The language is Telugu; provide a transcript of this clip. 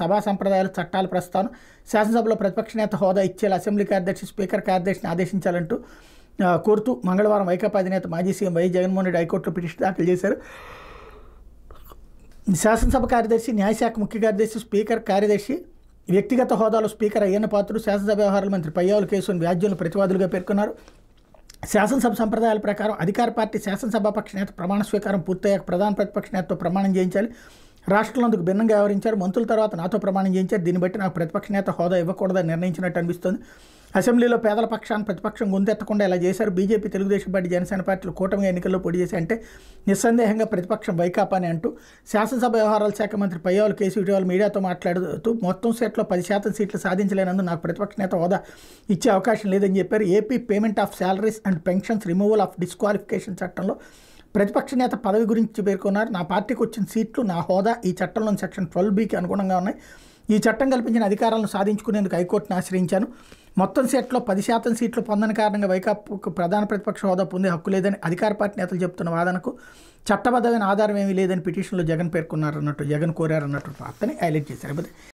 సభా సంప్రదాయాలు చట్టాలు ప్రస్తావన శాసనసభలో ప్రతిపక్ష నేత హోదా ఇచ్చేలా అసెంబ్లీ కార్యదర్శి స్పీకర్ కార్యదర్శిని ఆదేశించాలంటూ కోరుతూ మంగళవారం వైకాపా అధినేత మాజీ సీఎం వై జగన్మోహన్ రెడ్డి హైకోర్టులో పిటిషన్ దాఖలు చేశారు శాసనసభ కార్యదర్శి న్యాయశాఖ ముఖ్య కార్యదర్శి స్పీకర్ కార్యదర్శి వ్యక్తిగత హోదాలో స్పీకర్ అయ్యన్న పాత్రుడు శాసనసభ వ్యవహారాల మంత్రి పయ్యావులు కేసును వ్యాజ్యంలో ప్రతివాదులుగా పేర్కొన్నారు శాసనసభ సంప్రదాయాల ప్రకారం అధికార పార్టీ శాసనసభాపక్ష నేత ప్రమాణ స్వీకారం పూర్తయ్యాక ప్రధాన ప్రతిపక్ష నేతతో ప్రమాణం చేయించాలి రాష్ట్రంలో అందుకు భిన్నంగా వ్యవహరించారు మంత్రుల తర్వాత నాతో ప్రమాణం చేయించారు దీన్ని బట్టి నాకు ప్రతిపక్ష నేత హోదా ఇవ్వకూడదని నిర్ణయించినట్టు అనిపిస్తుంది అసెంబ్లీలో పేదల పక్షాన్ని ప్రతిపక్షం గుందెత్తకుండా ఇలా చేశారు బీజేపీ తెలుగుదేశం పార్టీ జనసేన పార్టీలు కూటమి ఎన్నికల్లో పోటీ చేసి అంటే నిస్సందేహంగా ప్రతిపక్షం వైకాపాని అంటూ శాసనసభ వ్యవహారాల శాఖ మంత్రి పయ్యవాలు కేసీ ఇటీవల మీడియాతో మాట్లాడుతూ మొత్తం సీట్లో పది శాతం సీట్లు సాధించలేనందు నాకు ప్రతిపక్ష నేత హోదా ఇచ్చే అవకాశం లేదని చెప్పారు AP payment of salaries and pensions removal of disqualification చట్టంలో ప్రతిపక్ష నేత పదవి గురించి పేర్కొన్నారు నా పార్టీకి వచ్చిన సీట్లు నా హోదా ఈ చట్టంలోని సెక్షన్ ట్వెల్వ్ బీకి అనుగుణంగా ఉన్నాయి ఈ చట్టం కల్పించిన అధికారాలను సాధించుకునేందుకు హైకోర్టును ఆశ్రయించాను మొత్తం సీట్లో పది శాతం సీట్లు పొందని కారణంగా వైకాపాకు ప్రధాన ప్రతిపక్ష హోదా పొందే హక్కు లేదని అధికార పార్టీ నేతలు చెబుతున్న వాదనకు చట్టబద్ధమైన ఆధారం ఏమీ లేదని పిటిషన్లో జగన్ పేర్కొన్నారన్నట్టు జగన్ కోరారన్నట్టు వార్తని హైలైట్ చేశారు